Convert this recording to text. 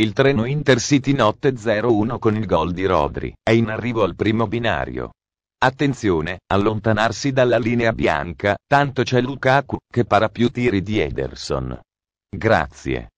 Il treno Intercity Notte 01 con il gol di Rodri è in arrivo al primo binario. Attenzione, allontanarsi dalla linea bianca, tanto c'è Lukaku, che para più tiri di Ederson. Grazie.